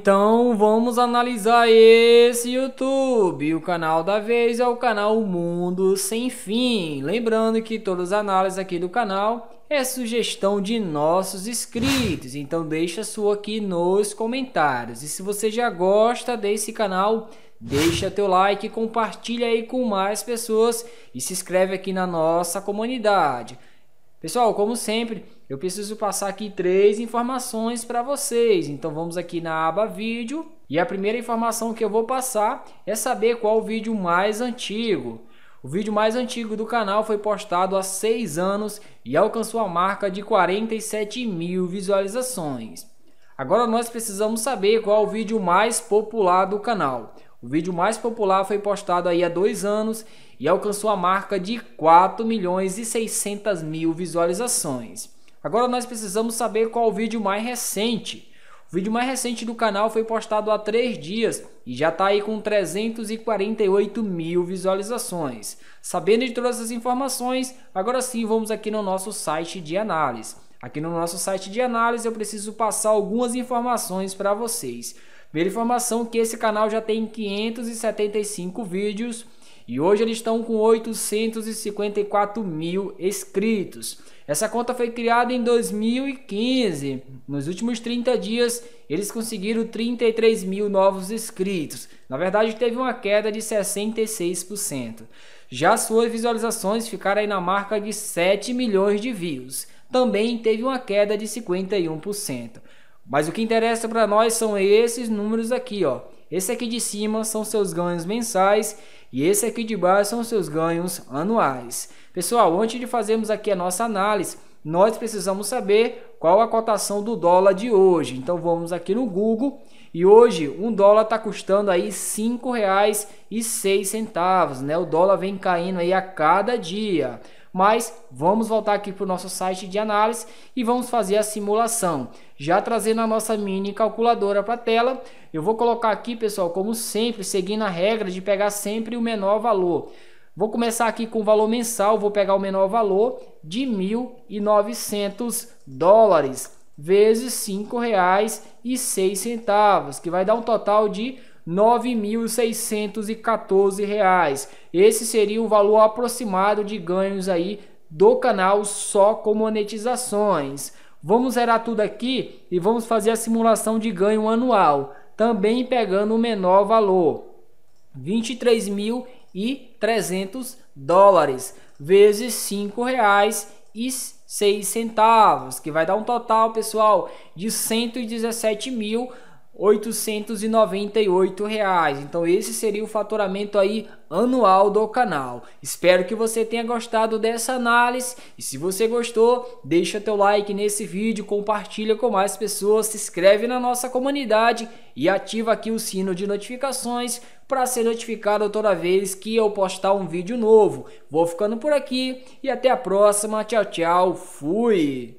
então vamos analisar esse YouTube. O canal da vez é o canal Mundo Sem Fim. Lembrando que todas as análises aqui do canal é sugestão de nossos inscritos. Então deixa sua aqui nos comentários. E se você já gosta desse canal, deixa teu like, compartilha aí com mais pessoas e se inscreve aqui na nossa comunidade. Pessoal, como sempre, eu preciso passar aqui três informações para vocês. Então vamos aqui na aba vídeo e a primeira informação que eu vou passar é saber qual o vídeo mais antigo. O vídeo mais antigo do canal foi postado há seis anos e alcançou a marca de 47 mil visualizações. Agora nós precisamos saber qual o vídeo mais popular do canal. O vídeo mais popular foi postado aí há dois anos e alcançou a marca de 4 milhões e 600 mil visualizações. Agora nós precisamos saber qual o vídeo mais recente. O vídeo mais recente do canal foi postado há 3 dias e já está aí com 348 mil visualizações. Sabendo de todas essas informações, agora sim vamos aqui no nosso site de análise. Aqui no nosso site de análise eu preciso passar algumas informações para vocês. Primeira informação que esse canal já tem 575 vídeos e hoje eles estão com 854 mil inscritos. Essa conta foi criada em 2015. Nos últimos 30 dias, eles conseguiram 33 mil novos inscritos. Na verdade, teve uma queda de 66%. Já suas visualizações ficaram aí na marca de 7 milhões de views. Também teve uma queda de 51%. Mas o que interessa para nós são esses números aqui, ó. Esse aqui de cima são seus ganhos mensais e esse aqui de baixo são seus ganhos anuais. Pessoal, antes de fazermos aqui a nossa análise, nós precisamos saber qual a cotação do dólar de hoje. Então vamos aqui no Google e hoje um dólar está custando aí R$ 5,06, né? O dólar vem caindo aí a cada dia. Mas vamos voltar aqui para o nosso site de análise e vamos fazer a simulação. Já trazendo a nossa mini calculadora para a tela, eu vou colocar aqui, pessoal, como sempre, seguindo a regra de pegar sempre o menor valor. Vou começar aqui com o valor mensal, vou pegar o menor valor de 1.900 dólares vezes R$ 5,06, que vai dar um total de R$ 9.614. Esse seria o valor aproximado de ganhos aí do canal só com monetizações. Vamos zerar tudo aqui e vamos fazer a simulação de ganho anual, também pegando o menor valor, 23.300 dólares vezes R$ 5,06, que vai dar um total, pessoal, de 117 mil 898 reais. Então esse seria o faturamento aí anual do canal. Espero que você tenha gostado dessa análise e se você gostou, deixa teu like nesse vídeo, compartilha com mais pessoas, se inscreve na nossa comunidade e ativa aqui o sino de notificações para ser notificado toda vez que eu postar um vídeo novo. Vou ficando por aqui e até a próxima. Tchau, tchau. Fui.